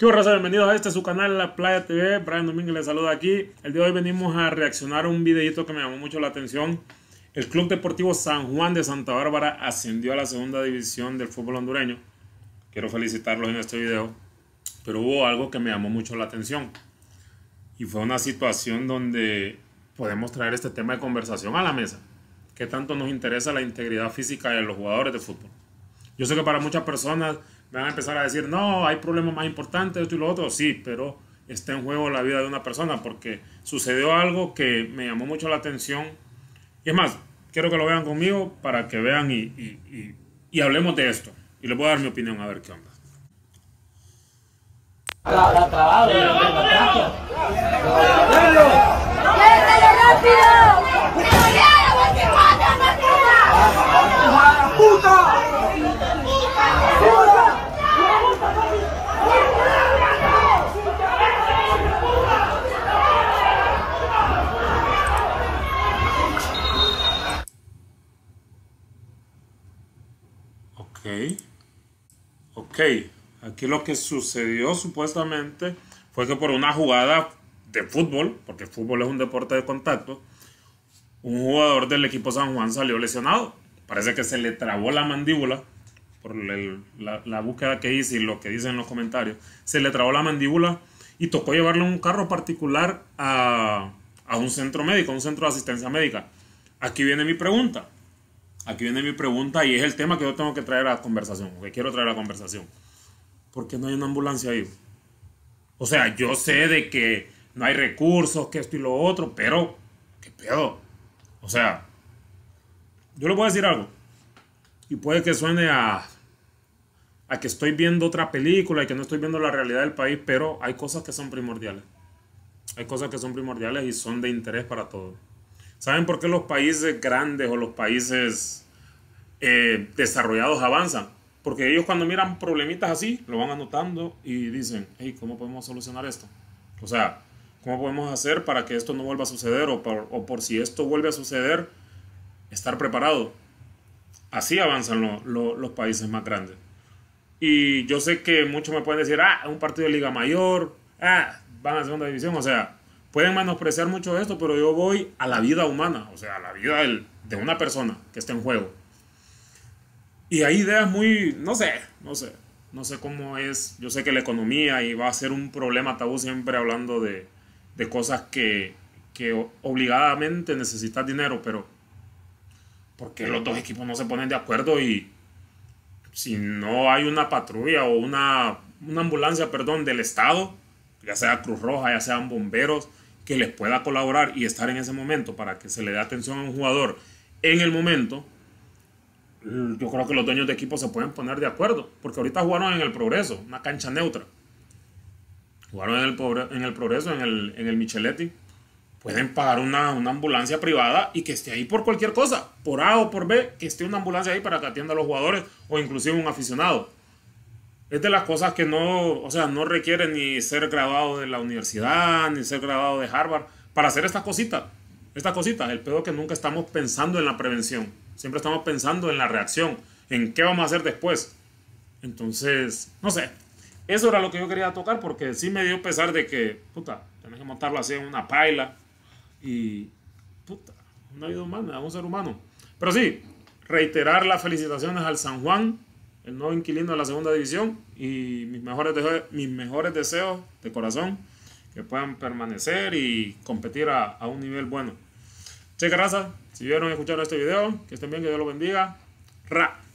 ¿Qué hola, Bienvenidos a este su canal La Playa TV. Brian Domínguez les saluda aquí. El día de hoy venimos a reaccionar a un videito que me llamó mucho la atención. El Club Deportivo San Juan de Santa Bárbara ascendió a la segunda división del fútbol hondureño. Quiero felicitarlos en este video. Pero hubo algo que me llamó mucho la atención. Y fue una situación donde podemos traer este tema de conversación a la mesa. ¿Qué tanto nos interesa la integridad física de los jugadores de fútbol. Yo sé que para muchas personas van a empezar a decir, no, hay problemas más importantes, esto y lo otro. Sí, pero está en juego la vida de una persona porque sucedió algo que me llamó mucho la atención. Y es más, quiero que lo vean conmigo para que vean y, hablemos de esto. Y les voy a dar mi opinión a ver qué onda. rápido! Ok. Aquí lo que sucedió supuestamente fue que por una jugada de fútbol, porque el fútbol es un deporte de contacto, un jugador del equipo San Juan salió lesionado. Parece que se le trabó la mandíbula por la, búsqueda que hice y lo que dicen en los comentarios. Se le trabó la mandíbula y tocó llevarle un carro particular a, a un centro médico, un centro de asistencia médica. Aquí viene mi pregunta. Aquí viene mi pregunta y es el tema que yo tengo que traer a la conversación, que quiero traer a la conversación. ¿Por qué no hay una ambulancia ahí? O sea, yo sé de que no hay recursos, que esto y lo otro, pero ¿qué pedo? O sea, yo le voy a decir algo. Y puede que suene a, a que estoy viendo otra película y que no estoy viendo la realidad del país, pero hay cosas que son primordiales. Hay cosas que son primordiales y son de interés para todos. ¿Saben por qué los países grandes o los países eh, desarrollados avanzan? Porque ellos cuando miran problemitas así, lo van anotando y dicen, hey, ¿cómo podemos solucionar esto? O sea, ¿cómo podemos hacer para que esto no vuelva a suceder o por, si esto vuelve a suceder, estar preparado? Así avanzan los países más grandes. Y yo sé que muchos me pueden decir, ah, un partido de Liga Mayor, ah, van a segunda división, o sea, pueden menospreciar mucho esto, pero yo voy a la vida humana, o sea, a la vida de una persona que está en juego. Y hay ideas muy, no sé, no sé, no sé cómo es, yo sé que la economía y va a ser un problema tabú siempre hablando de, de cosas que, que obligadamente necesitas dinero, pero ¿por qué los dos equipos no se ponen de acuerdo y si no hay una patrulla o una, una ambulancia, perdón, del Estado, ya sea Cruz Roja, ya sean bomberos, que les pueda colaborar y estar en ese momento para que se le dé atención a un jugador en el momento, mm, yo creo que los dueños de equipo se pueden poner de acuerdo, porque ahorita jugaron en el Progreso, una cancha neutra. Jugaron en el, en el Progreso, en el, en Micheletti. Pueden pagar una, una ambulancia privada y que esté ahí por cualquier cosa, por A o por B, que esté una ambulancia ahí para que atienda a los jugadores o inclusive un aficionado es de las cosas que no, o sea, no requiere ni ser graduado de la universidad, ni ser graduado de Harvard, para hacer estas cositas. Estas cositas, el pedo que nunca estamos pensando en la prevención, siempre estamos pensando en la reacción, en qué vamos a hacer después. Entonces, no sé, eso era lo que yo quería tocar porque sí me dio pesar de que, puta, tenés que montarlo así en una paila y, puta, una vida humana, un ser humano. Pero sí, reiterar las felicitaciones al San Juan el nuevo inquilino de la segunda división y mis mejores, deseos, mis mejores deseos de corazón que puedan permanecer y competir a, un nivel bueno. Che, raza, si vieron y escucharon este video, que estén bien, que Dios los bendiga. Ra.